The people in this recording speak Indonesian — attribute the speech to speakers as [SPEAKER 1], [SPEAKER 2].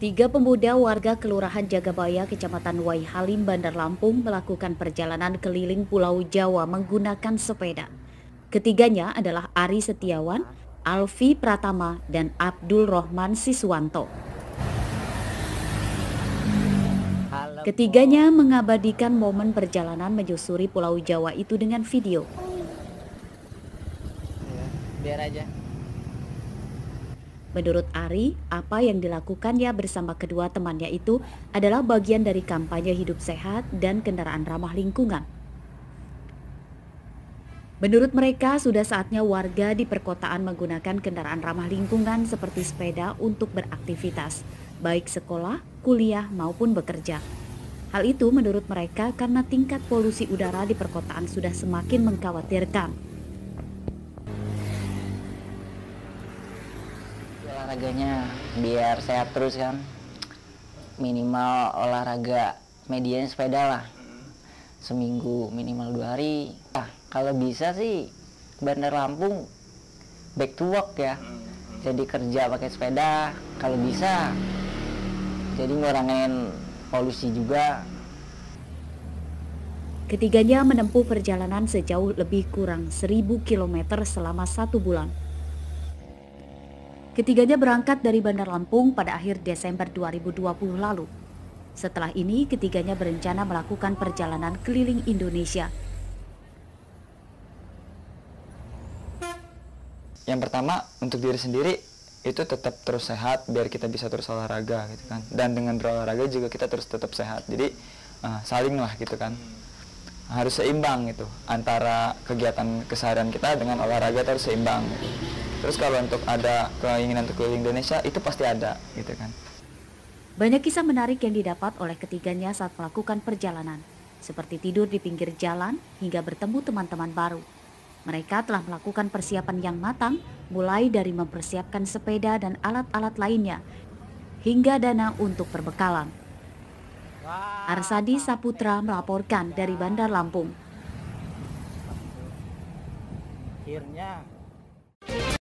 [SPEAKER 1] Tiga pemuda warga Kelurahan Jagabaya, Kecamatan Wai Halim, Bandar Lampung melakukan perjalanan keliling Pulau Jawa menggunakan sepeda. Ketiganya adalah Ari Setiawan, Alfi Pratama, dan Abdul Rohman Siswanto. Ketiganya mengabadikan momen perjalanan menyusuri Pulau Jawa itu dengan video. Iya, biar aja. Menurut Ari, apa yang dilakukannya bersama kedua temannya itu adalah bagian dari kampanye hidup sehat dan kendaraan ramah lingkungan. Menurut mereka, sudah saatnya warga di perkotaan menggunakan kendaraan ramah lingkungan seperti sepeda untuk beraktivitas, baik sekolah, kuliah, maupun bekerja. Hal itu menurut mereka karena tingkat polusi udara di perkotaan sudah semakin mengkhawatirkan.
[SPEAKER 2] olahraganya biar sehat terus kan minimal olahraga median sepeda lah seminggu minimal dua hari nah, kalau bisa sih Bandar Lampung back to work ya jadi kerja pakai sepeda kalau bisa jadi ngurangin polusi juga
[SPEAKER 1] Ketiganya menempuh perjalanan sejauh lebih kurang 1000 km selama satu bulan Ketiganya berangkat dari Bandar Lampung pada akhir Desember 2020 lalu. Setelah ini, ketiganya berencana melakukan perjalanan keliling Indonesia.
[SPEAKER 3] Yang pertama, untuk diri sendiri itu tetap terus sehat biar kita bisa terus olahraga gitu kan. Dan dengan berolahraga juga kita terus tetap sehat. Jadi uh, saling lah gitu kan. Harus seimbang gitu antara kegiatan keseharian kita dengan olahraga terus seimbang. Gitu. Terus kalau untuk ada keinginan untuk keliling Indonesia itu pasti ada gitu kan.
[SPEAKER 1] Banyak kisah menarik yang didapat oleh ketiganya saat melakukan perjalanan, seperti tidur di pinggir jalan hingga bertemu teman-teman baru. Mereka telah melakukan persiapan yang matang, mulai dari mempersiapkan sepeda dan alat-alat lainnya, hingga dana untuk perbekalan. Arsadi Saputra melaporkan dari Bandar Lampung.
[SPEAKER 3] Akhirnya